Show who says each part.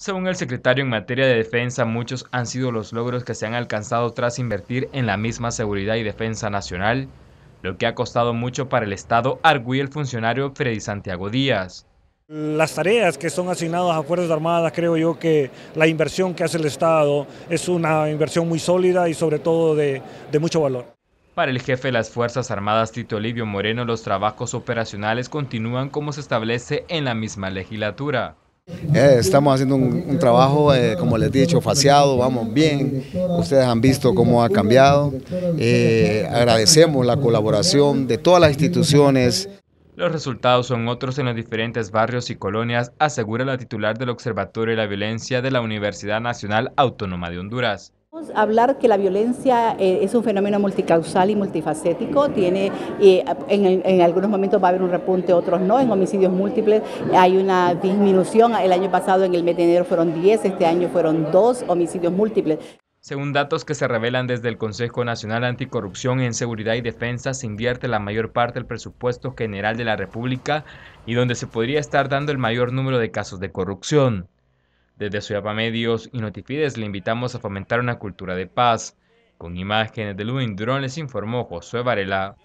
Speaker 1: Según el secretario en materia de defensa, muchos han sido los logros que se han alcanzado tras invertir en la misma seguridad y defensa nacional, lo que ha costado mucho para el Estado, arguye el funcionario Freddy Santiago Díaz.
Speaker 2: Las tareas que son asignadas a Fuerzas Armadas, creo yo que la inversión que hace el Estado es una inversión muy sólida y sobre todo de, de mucho valor.
Speaker 1: Para el jefe de las Fuerzas Armadas, Tito Livio Moreno, los trabajos operacionales continúan como se establece en la misma legislatura. Eh,
Speaker 3: estamos haciendo un, trabajo, eh, como les he dicho, faciado, vamos bien, ustedes han visto cómo ha cambiado. Eh, agradecemos la colaboración de todas las instituciones.
Speaker 1: Los resultados son otros en los diferentes barrios y colonias, asegura la titular del Observatorio de la Violencia de la Universidad Nacional Autónoma de Honduras.
Speaker 4: Hablar que la violencia eh, es un fenómeno multicausal y multifacético, tiene eh, en, en, algunos momentos va a haber un repunte, otros no, en homicidios múltiples hay una disminución, el año pasado en el mes de enero fueron 10, este año fueron 2 homicidios múltiples.
Speaker 1: Según datos que se revelan desde el Consejo Nacional Anticorrupción en Seguridad y Defensa, se invierte la mayor parte del presupuesto general de la República y donde se podría estar dando el mayor número de casos de corrupción. Desde Ciudad Medios y Notifides le invitamos a fomentar una cultura de paz. Con imágenes de luis drones les informó Josué Varela.